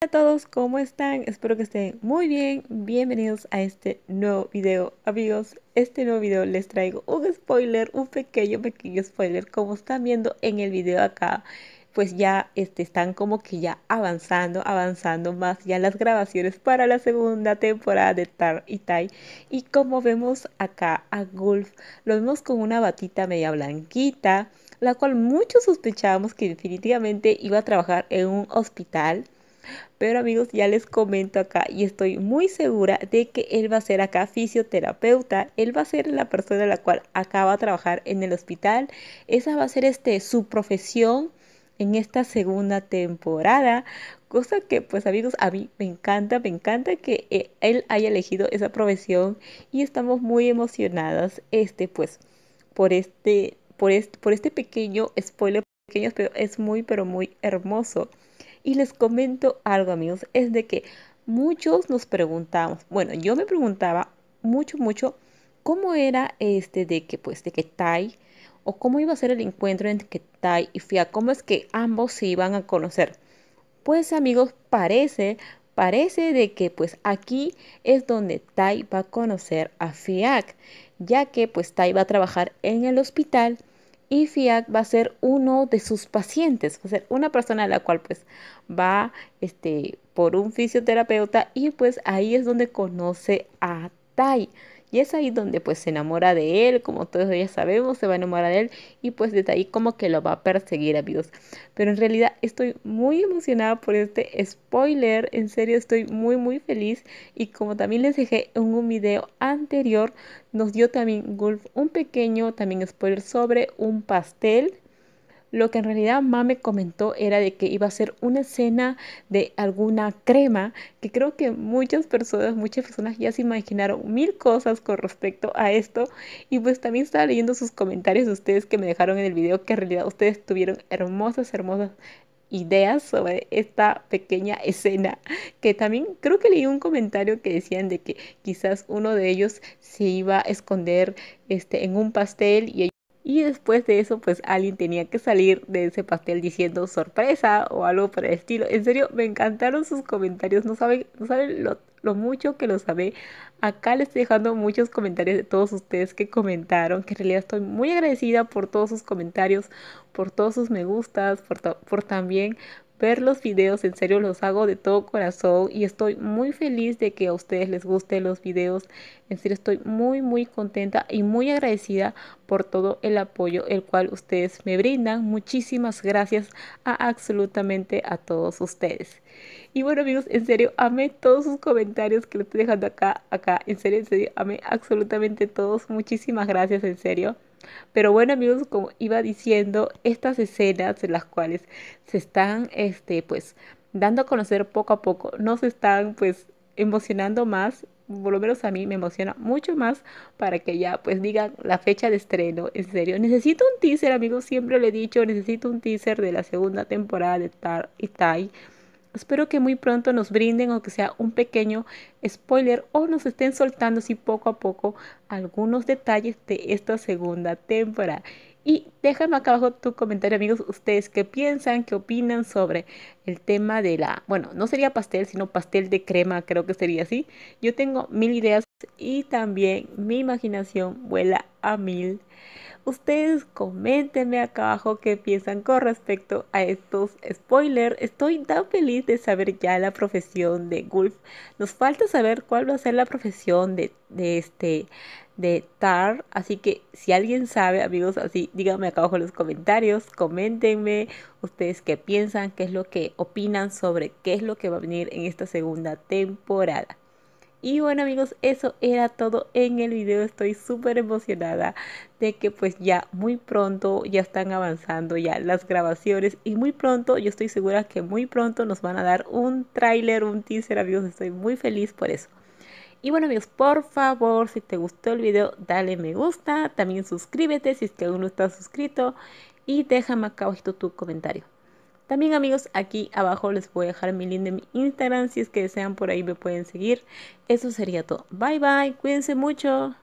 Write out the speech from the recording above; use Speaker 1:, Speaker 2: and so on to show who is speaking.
Speaker 1: Hola a todos, ¿cómo están? Espero que estén muy bien. Bienvenidos a este nuevo video. Amigos, este nuevo video les traigo un spoiler, un pequeño, pequeño spoiler. Como están viendo en el video acá, pues ya este, están como que ya avanzando, avanzando más ya las grabaciones para la segunda temporada de Tar y Tai. Y como vemos acá a Gulf, lo vemos con una batita media blanquita, la cual muchos sospechábamos que definitivamente iba a trabajar en un hospital pero amigos, ya les comento acá y estoy muy segura de que él va a ser acá fisioterapeuta, él va a ser la persona la cual acaba de trabajar en el hospital, esa va a ser este, su profesión en esta segunda temporada, cosa que pues amigos a mí me encanta, me encanta que eh, él haya elegido esa profesión y estamos muy emocionadas este pues por este por este, por este pequeño spoiler pequeño, pero es muy pero muy hermoso. Y les comento algo, amigos, es de que muchos nos preguntamos, bueno, yo me preguntaba mucho, mucho, cómo era este de que, pues, de que Tai, o cómo iba a ser el encuentro entre que Tai y Fia, cómo es que ambos se iban a conocer. Pues, amigos, parece, parece de que, pues, aquí es donde Tai va a conocer a Fiac, ya que, pues, Tai va a trabajar en el hospital y Fiat va a ser uno de sus pacientes, va a ser una persona a la cual pues va este, por un fisioterapeuta y pues ahí es donde conoce a Tai. Y es ahí donde pues se enamora de él, como todos ya sabemos, se va a enamorar de él y pues desde ahí como que lo va a perseguir a amigos. Pero en realidad estoy muy emocionada por este spoiler, en serio estoy muy muy feliz y como también les dejé en un video anterior, nos dio también Gulf un pequeño también spoiler sobre un pastel lo que en realidad Mame comentó era de que iba a ser una escena de alguna crema, que creo que muchas personas, muchas personas ya se imaginaron mil cosas con respecto a esto. Y pues también estaba leyendo sus comentarios de ustedes que me dejaron en el video, que en realidad ustedes tuvieron hermosas, hermosas ideas sobre esta pequeña escena que también creo que leí un comentario que decían de que quizás uno de ellos se iba a esconder este en un pastel y y después de eso, pues alguien tenía que salir de ese pastel diciendo sorpresa o algo para el estilo. En serio, me encantaron sus comentarios. No saben, lo, mucho que lo saben Acá les estoy dejando muchos comentarios de todos ustedes que comentaron, que en realidad estoy muy agradecida por todos sus comentarios, por todos sus me gustas, por, por también ver los videos, en serio los hago de todo corazón y estoy muy feliz de que a ustedes les gusten los videos. En serio estoy muy muy contenta y muy agradecida por todo el apoyo el cual ustedes me brindan. Muchísimas gracias a absolutamente a todos ustedes. Y bueno amigos, en serio amé todos sus comentarios que lo estoy dejando acá, acá. En serio, en serio amé absolutamente todos. Muchísimas gracias, en serio. Pero bueno amigos, como iba diciendo, estas escenas en las cuales se están, este, pues, dando a conocer poco a poco, nos están, pues, emocionando más por lo menos a mí me emociona mucho más para que ya pues digan la fecha de estreno, en serio, necesito un teaser amigos, siempre le he dicho, necesito un teaser de la segunda temporada de Star y Tai Espero que muy pronto nos brinden, o aunque sea un pequeño spoiler, o nos estén soltando así poco a poco algunos detalles de esta segunda temporada. Y déjame acá abajo tu comentario, amigos, ustedes qué piensan, qué opinan sobre el tema de la, bueno, no sería pastel, sino pastel de crema, creo que sería así. Yo tengo mil ideas y también mi imaginación vuela a mil. Ustedes coméntenme acá abajo qué piensan con respecto a estos spoilers. Estoy tan feliz de saber ya la profesión de Gulf. Nos falta saber cuál va a ser la profesión de, este de Tar. Así que si alguien sabe, amigos, así díganme acá abajo en los comentarios, coméntenme ustedes qué piensan, qué es lo que opinan sobre qué es lo que va a venir en esta segunda temporada. Y bueno amigos, eso era todo en el video. Estoy súper emocionada de que pues ya muy pronto ya están avanzando ya las grabaciones y muy pronto, yo estoy segura que muy pronto nos van a dar un tráiler, un teaser amigos. Estoy muy feliz por eso. Y bueno amigos, por favor, si te gustó el video, dale me gusta, también suscríbete si es que aún no estás suscrito y déjame acá abajo tu comentario. También amigos, aquí abajo les voy a dejar mi link de mi Instagram, si es que desean por ahí me pueden seguir. Eso sería todo. Bye bye, cuídense mucho.